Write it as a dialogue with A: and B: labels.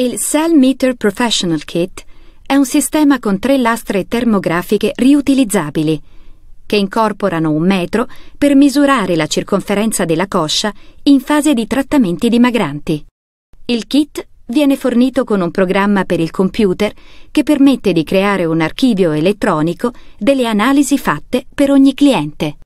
A: Il Cell Meter Professional Kit è un sistema con tre lastre termografiche riutilizzabili che incorporano un metro per misurare la circonferenza della coscia in fase di trattamenti dimagranti. Il kit viene fornito con un programma per il computer che permette di creare un archivio elettronico delle analisi fatte per ogni cliente.